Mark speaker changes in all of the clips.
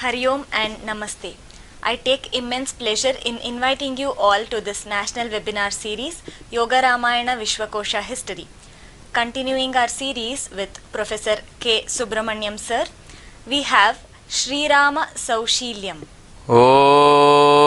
Speaker 1: Hariom and Namaste. I take immense pleasure in inviting you all to this national webinar series Yoga Ramayana Vishwakosha History. Continuing our series with Professor K. Subramanyam sir, we have Sri Rama Saushilyam. Oh.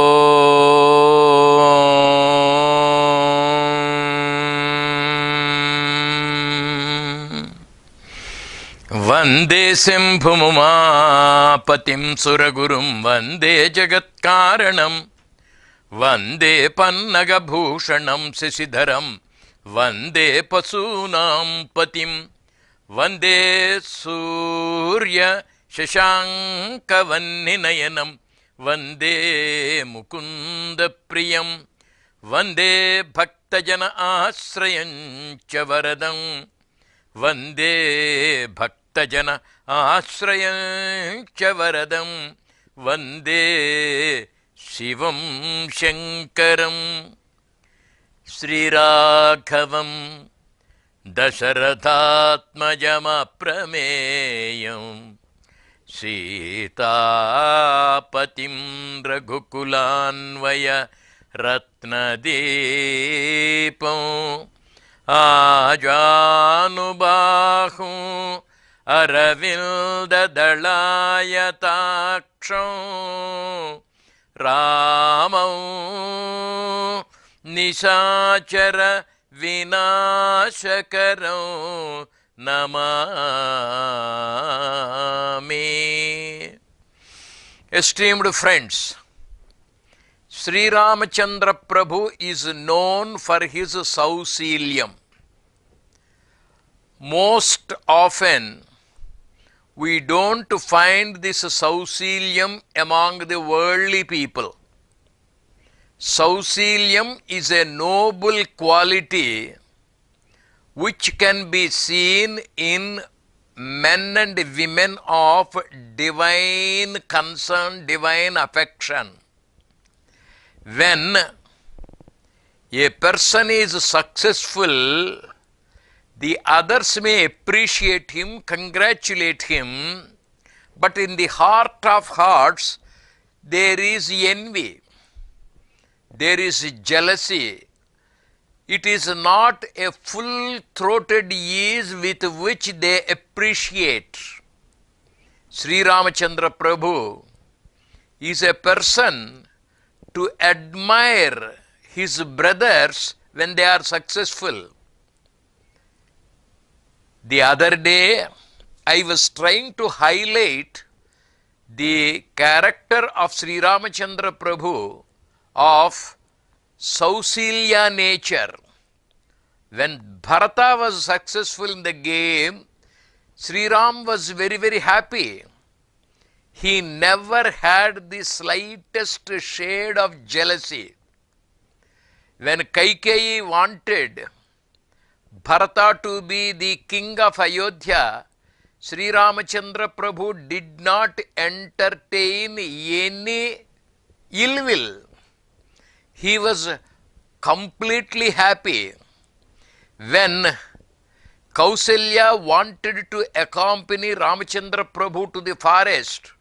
Speaker 1: वन्दे शिम्भुमुमापतिं सुरगुरुं वन्दे जगत्कारणम् वन्दे पन्नगभूषणं शिशिधरं वन्दे पशूनां पतिं वन्दे सूर्यशशाङ्कवन्निनयनं वन्दे मुकुन्दप्रियं वन्दे भक्तजन आश्रयं च वरदं वन्दे भक् भक्तजन आश्रयं च वरदं वन्दे शिवं शङ्करम् श्रीराघवं दशरथात्मजमप्रमेयं सीतापतिं रघुकुलान्वय रत्नदीपम् आजानुबाहु अरविन्ददलायताक्षौ रामौ निशाचर विनाशकरौ నమామి ఎస్టీమ్డ్ ఫ్రెండ్స్ శ్రీరామచంద్ర ప్రభు ఈజ్ నోన్ ఫర్ హిజ్ సౌశీల్యం most often we don't find this saucilium among the worldly people. Saucilium is a noble quality which can be seen in men and women of divine concern, divine affection. When a person is successful, the others may appreciate him, congratulate him, but in the heart of hearts, there is envy, there is jealousy. It is not a full-throated ease with which they appreciate. Sri Ramachandra Prabhu is a person to admire his brothers when they are successful. The other day, I was trying to highlight the character of Sri Ramachandra Prabhu of Sausilya nature. When Bharata was successful in the game, Sri Ram was very, very happy. He never had the slightest shade of jealousy. When Kaikeyi wanted Bharata to be the king of Ayodhya, Sri Ramachandra Prabhu did not entertain any ill will. He was completely happy when Kausalya wanted to accompany Ramachandra Prabhu to the forest.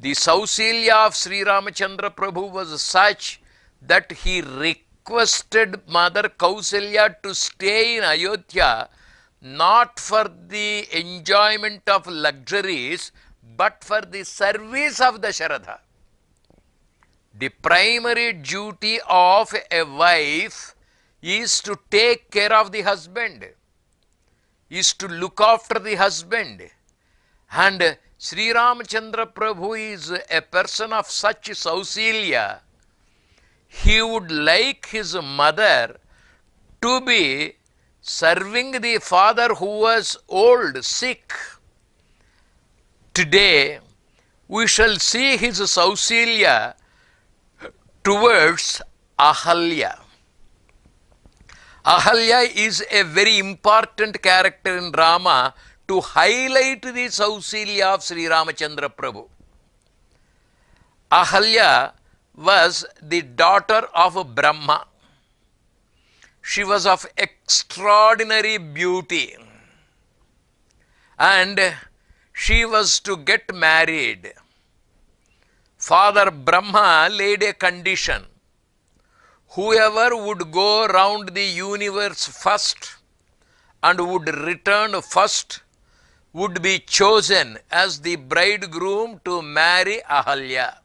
Speaker 1: The Sausilya of Sri Ramachandra Prabhu was such that he requested Mother Kausalya to stay in Ayodhya not for the enjoyment of luxuries but for the service of Dasharatha. The primary duty of a wife is to take care of the husband, is to look after the husband. And Sri Ramachandra Prabhu is a person of such sausilya he would like his mother to be serving the father who was old, sick. Today, we shall see his Sausilya towards Ahalya. Ahalya is a very important character in Rama to highlight the Sausilya of Sri Ramachandra Prabhu. Ahalya was the daughter of Brahma. She was of extraordinary beauty and she was to get married. Father Brahma laid a condition. Whoever would go round the universe first and would return first would be chosen as the bridegroom to marry Ahalya.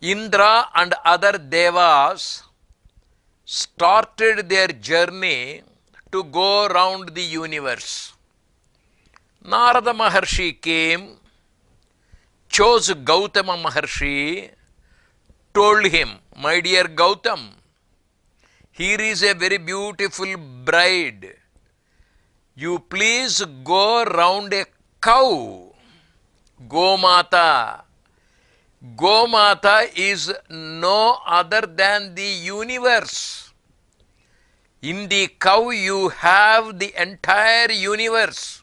Speaker 1: Indra and other devas started their journey to go round the universe. Narada Maharshi came, chose Gautama Maharshi, told him, My dear Gautam, here is a very beautiful bride. You please go round a cow, Gomata, Gomata is no other than the universe. In the cow you have the entire universe.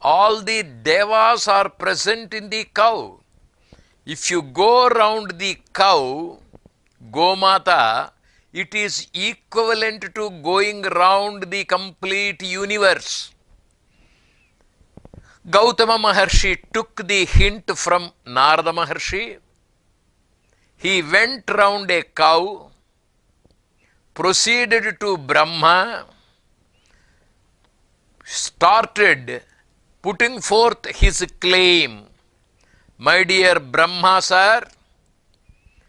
Speaker 1: All the devas are present in the cow. If you go around the cow, Gomata, it is equivalent to going round the complete universe. Gautama Maharshi took the hint from Narada Maharshi. He went round a cow, proceeded to Brahma, started putting forth his claim. My dear Brahma sir,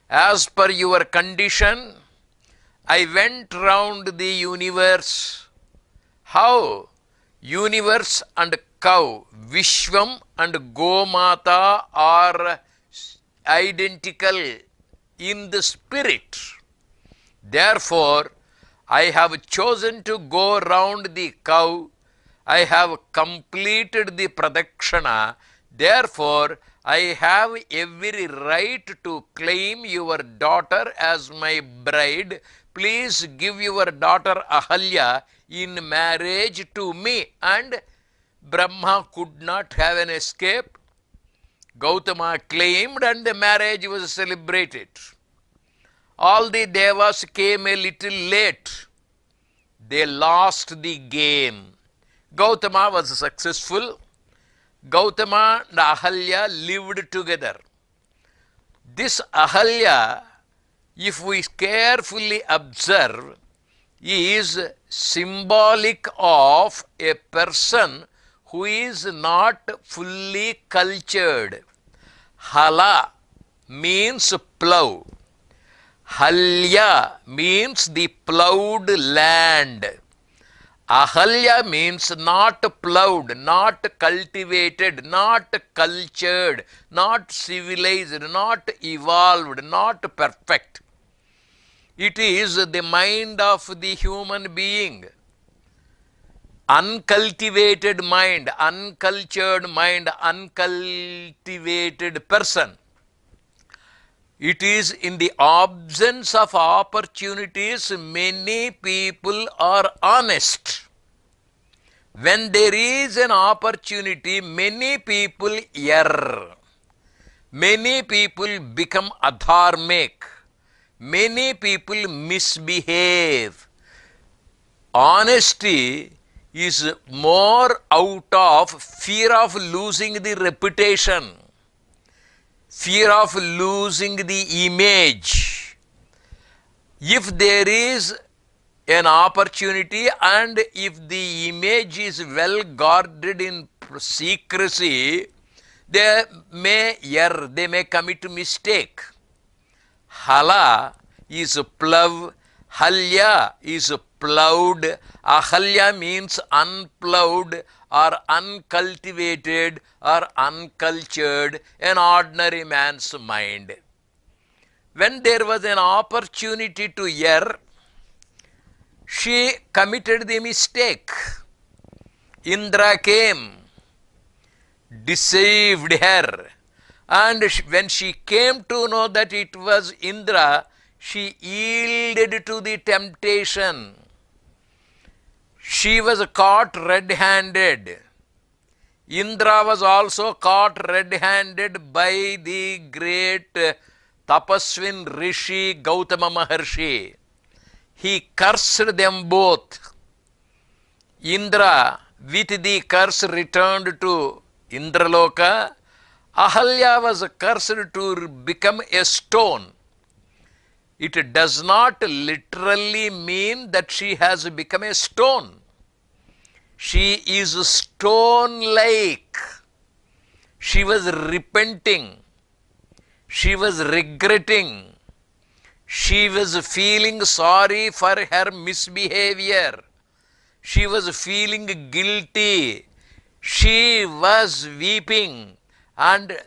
Speaker 1: as per your condition, I went round the universe. How? Universe and cow, Vishwam and Gomata are identical in the spirit. Therefore, I have chosen to go round the cow. I have completed the pradakshana. Therefore, I have every right to claim your daughter as my bride. Please give your daughter Ahalya in marriage to me and Brahma could not have an escape. Gautama claimed and the marriage was celebrated. All the devas came a little late. They lost the game. Gautama was successful. Gautama and Ahalya lived together. This Ahalya, if we carefully observe, is symbolic of a person who is not fully cultured. Hala means plough. Halya means the ploughed land. Ahalya means not ploughed, not cultivated, not cultured, not civilized, not evolved, not perfect. It is the mind of the human being uncultivated mind, uncultured mind, uncultivated person. It is in the absence of opportunities many people are honest. When there is an opportunity, many people err. Many people become adharmic. Many people misbehave. Honesty is more out of fear of losing the reputation, fear of losing the image. If there is an opportunity and if the image is well guarded in secrecy, they may err, they may commit mistake. Hala is plav, halya is Plowed. Ahalya means unplowed or uncultivated or uncultured, an ordinary man's mind. When there was an opportunity to err, she committed the mistake. Indra came, deceived her and when she came to know that it was Indra, she yielded to the temptation. She was caught red-handed. Indra was also caught red-handed by the great Tapaswin Rishi Gautama Maharshi. He cursed them both. Indra with the curse returned to Indraloka. Ahalya was cursed to become a stone. It does not literally mean that she has become a stone. She is stone-like. She was repenting. She was regretting. She was feeling sorry for her misbehavior. She was feeling guilty. She was weeping. And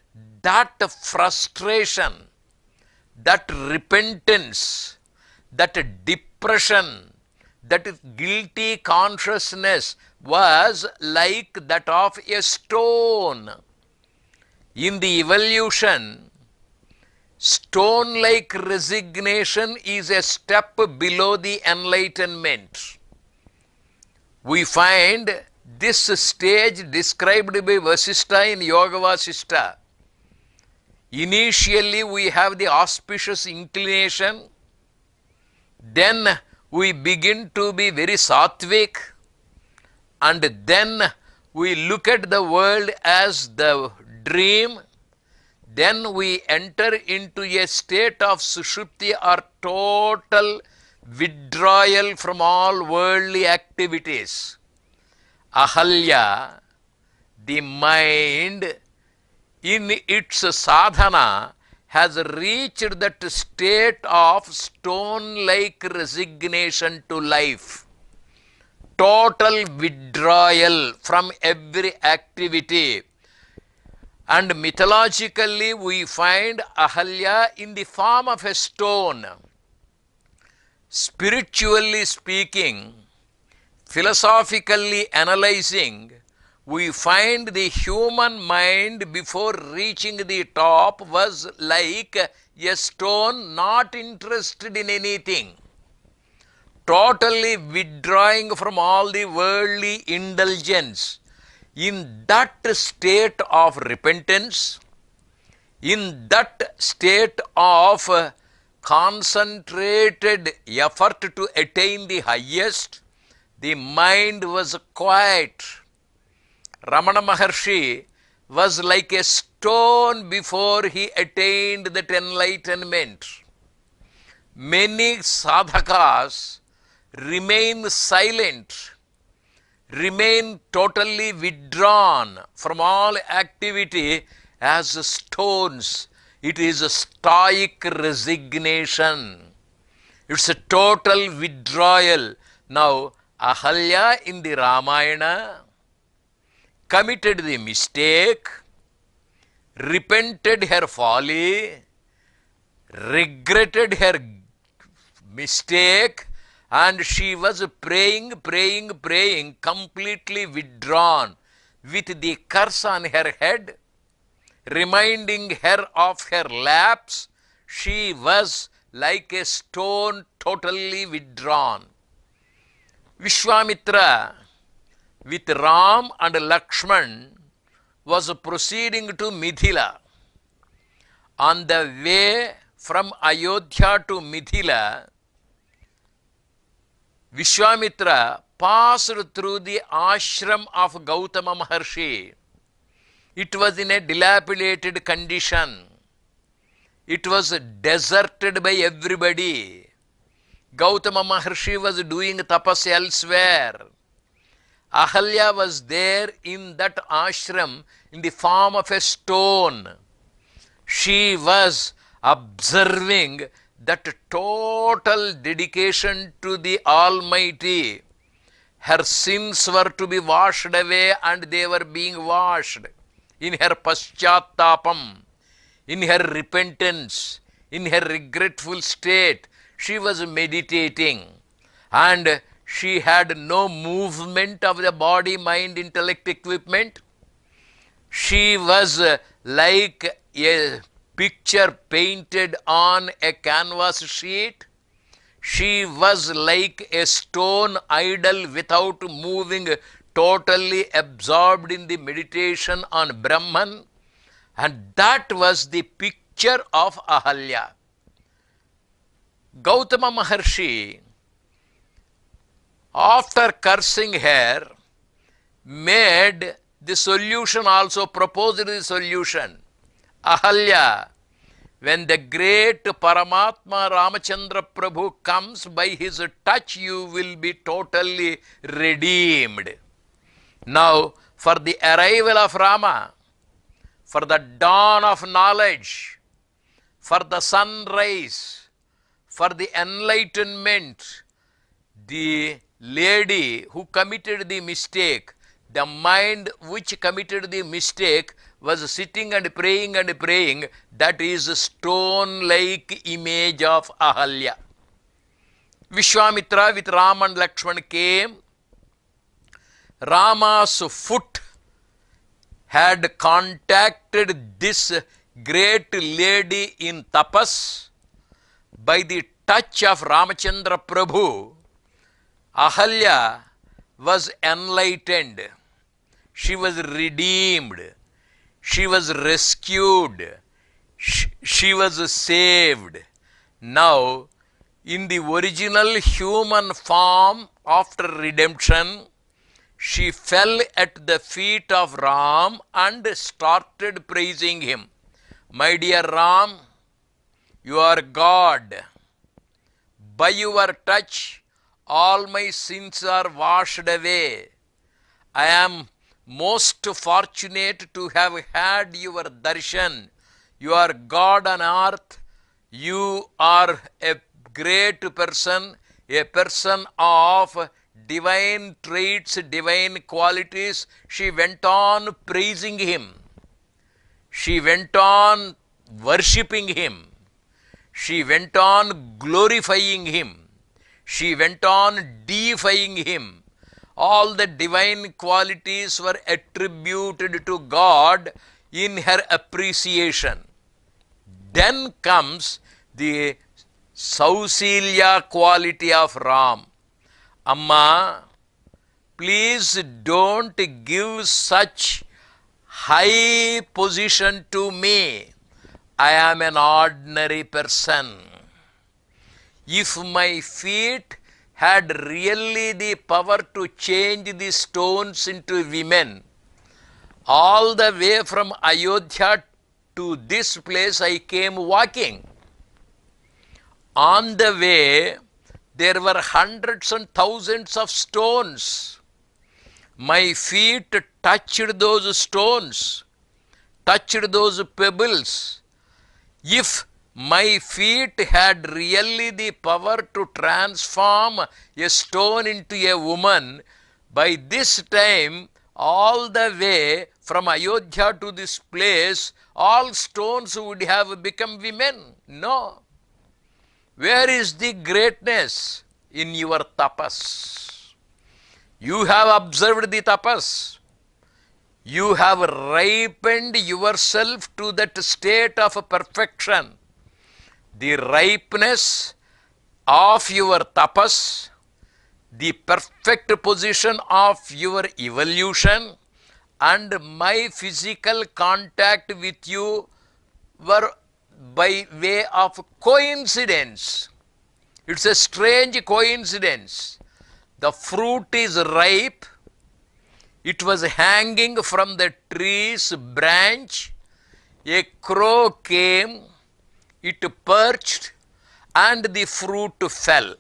Speaker 1: that frustration that repentance, that depression, that guilty consciousness was like that of a stone. In the evolution, stone-like resignation is a step below the enlightenment. We find this stage described by Vasistha in Yoga Vasistha. Initially, we have the auspicious inclination, then we begin to be very sattvic, and then we look at the world as the dream, then we enter into a state of sushupti or total withdrawal from all worldly activities. Ahalya, the mind in its sadhana has reached that state of stone-like resignation to life, total withdrawal from every activity. And mythologically we find Ahalya in the form of a stone. Spiritually speaking, philosophically analyzing, we find the human mind before reaching the top was like a stone not interested in anything, totally withdrawing from all the worldly indulgence. In that state of repentance, in that state of uh, concentrated effort to attain the highest, the mind was quiet Ramana Maharshi was like a stone before he attained that enlightenment. Many sadhakas remain silent, remain totally withdrawn from all activity as stones. It is a stoic resignation. It's a total withdrawal. Now, Ahalya in the Ramayana committed the mistake, repented her folly, regretted her mistake and she was praying, praying, praying, completely withdrawn with the curse on her head, reminding her of her lapse. She was like a stone totally withdrawn. Vishwamitra with Ram and Lakshman was proceeding to Mithila. On the way from Ayodhya to Mithila, Vishwamitra passed through the ashram of Gautama Maharshi. It was in a dilapidated condition. It was deserted by everybody. Gautama Maharshi was doing tapas elsewhere. Ahalya was there in that ashram in the form of a stone. She was observing that total dedication to the Almighty. Her sins were to be washed away and they were being washed in her paschatapam, in her repentance, in her regretful state. She was meditating and she had no movement of the body, mind, intellect, equipment. She was uh, like a picture painted on a canvas sheet. She was like a stone idol without moving, totally absorbed in the meditation on Brahman. And that was the picture of Ahalya. Gautama Maharshi after cursing her, made the solution also, proposed the solution. Ahalya, when the great Paramatma Ramachandra Prabhu comes by his touch, you will be totally redeemed. Now, for the arrival of Rama, for the dawn of knowledge, for the sunrise, for the enlightenment, the lady who committed the mistake, the mind which committed the mistake was sitting and praying and praying, that a is stone-like image of Ahalya. Vishwamitra with Ram and Lakshman came. Rama's foot had contacted this great lady in tapas. By the touch of Ramachandra Prabhu, Ahalya was enlightened, she was redeemed, she was rescued, she, was saved. Now, in the original human form after redemption, she fell at the feet of Ram and started praising him. My dear Ram, you are God. By your touch, all my sins are washed away. I am most fortunate to have had your darshan. You are God on earth. You are a great person, a person of divine traits, divine qualities. She went on praising him. She went on worshipping him. She went on glorifying him. She went on deifying him. All the divine qualities were attributed to God in her appreciation. Then comes the Sausilya quality of Ram. Amma, please don't give such high position to me. I am an ordinary person if my feet had really the power to change the stones into women, all the way from Ayodhya to this place I came walking. On the way, there were hundreds and thousands of stones. My feet touched those stones, touched those pebbles. If my feet had really the power to transform a stone into a woman. By this time, all the way from Ayodhya to this place, all stones would have become women. No. Where is the greatness in your tapas? You have observed the tapas. You have ripened yourself to that state of perfection the ripeness of your tapas, the perfect position of your evolution and my physical contact with you were by way of coincidence. It's a strange coincidence. The fruit is ripe. It was hanging from the tree's branch. A crow came it perched and the fruit fell.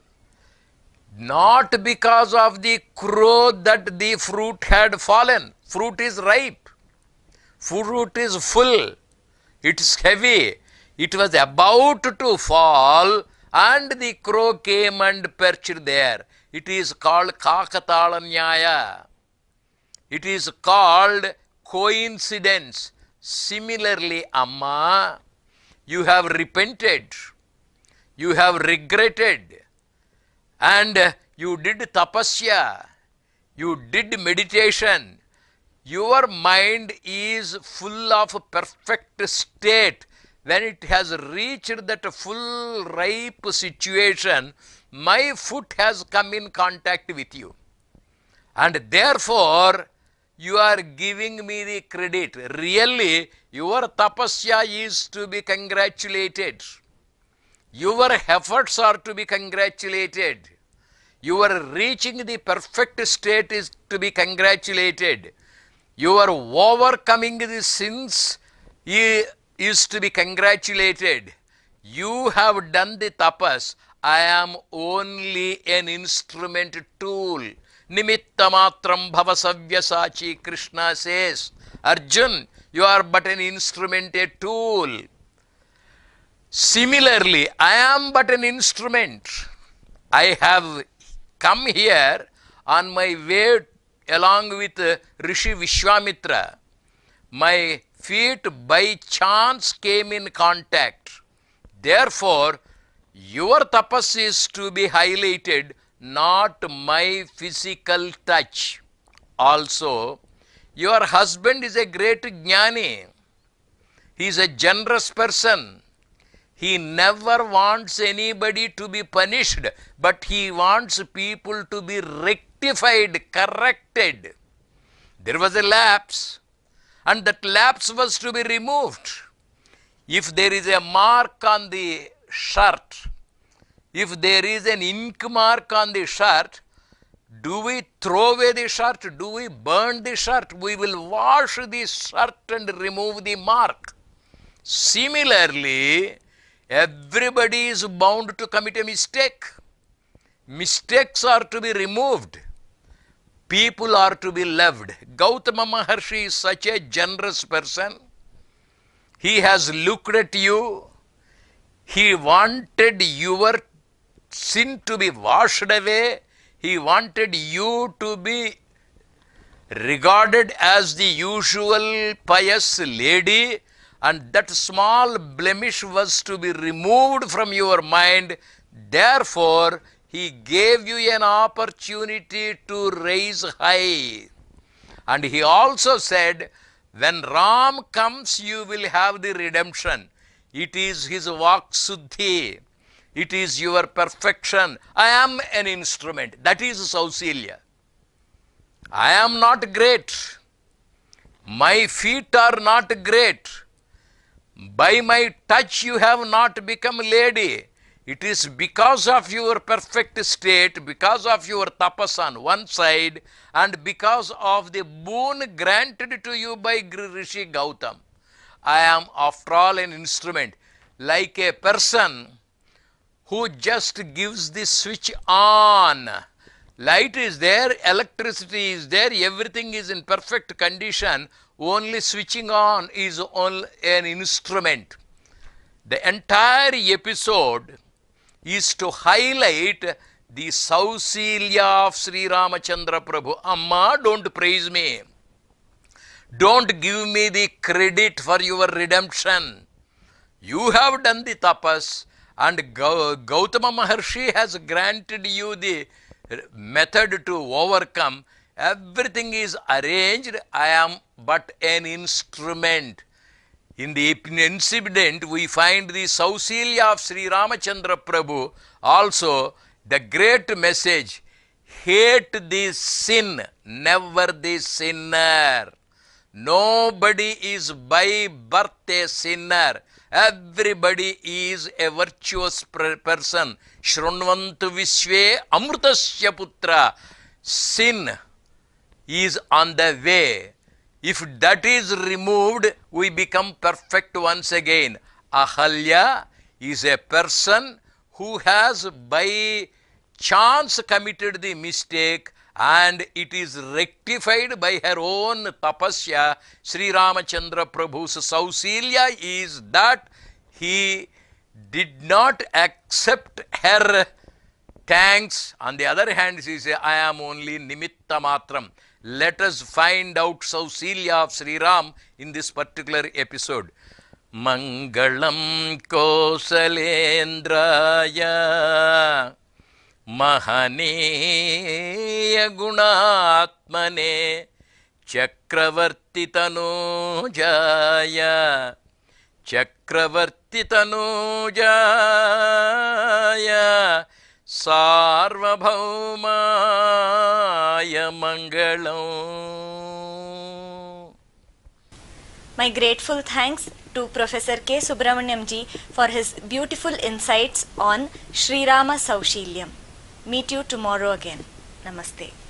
Speaker 1: Not because of the crow that the fruit had fallen. Fruit is ripe. Fruit is full. It is heavy. It was about to fall and the crow came and perched there. It is called Kakatala It is called coincidence. Similarly, Amma, you have repented, you have regretted and uh, you did tapasya, you did meditation, your mind is full of perfect state. When it has reached that full ripe situation, my foot has come in contact with you. And therefore, you are giving me the credit. Really, your tapasya is to be congratulated. Your efforts are to be congratulated. Your reaching the perfect state is to be congratulated. Your overcoming the sins is to be congratulated. You have done the tapas. I am only an instrument tool. Nimittam bhavasavyasāchi Krishna says, Arjun, you are but an instrument, a tool. Similarly, I am but an instrument. I have come here on my way along with Rishi Vishwamitra. My feet by chance came in contact. Therefore, your tapas is to be highlighted not my physical touch. Also, your husband is a great jnani. He is a generous person. He never wants anybody to be punished, but he wants people to be rectified, corrected. There was a lapse, and that lapse was to be removed. If there is a mark on the shirt, if there is an ink mark on the shirt, do we throw away the shirt? Do we burn the shirt? We will wash the shirt and remove the mark. Similarly, everybody is bound to commit a mistake. Mistakes are to be removed. People are to be loved. Gautama Maharshi is such a generous person. He has looked at you. He wanted your sin to be washed away, he wanted you to be regarded as the usual pious lady and that small blemish was to be removed from your mind. Therefore, he gave you an opportunity to raise high. And he also said, when Ram comes, you will have the redemption. It is his Vaksuddhi. It is your perfection. I am an instrument. That is Sausilya. I am not great. My feet are not great. By my touch you have not become lady. It is because of your perfect state, because of your tapas on one side and because of the boon granted to you by Rishi Gautam. I am after all an instrument. Like a person who just gives the switch on. Light is there, electricity is there, everything is in perfect condition. Only switching on is only an instrument. The entire episode is to highlight the Sausilya of Sri Ramachandra Prabhu. Amma, don't praise me. Don't give me the credit for your redemption. You have done the tapas. And Gautama Maharshi has granted you the method to overcome. Everything is arranged. I am but an instrument. In the incident, we find the Sausilya of Sri Ramachandra Prabhu also the great message hate the sin, never the sinner. Nobody is by birth a sinner everybody is a virtuous person. Shrunvantu Vishve Amrutasya Putra. Sin is on the way. If that is removed, we become perfect once again. Ahalya is a person who has by chance committed the mistake and it is rectified by her own tapasya. Sri Ramachandra Prabhu's sausilya is that he did not accept her thanks. On the other hand, she says, I am only nimitta matram. Let us find out sausilya of Sri Ram in this particular episode. Mangalam Kosalendraya. ुणात्मने चक्रवर्तितनोय चक्रवर्तितनूजाय सार्वभौमाय मङ्गलम् I grateful thanks to professor K Subrahmanyam ji for his beautiful insights on सौशील्यम् Meet you tomorrow again. Namaste.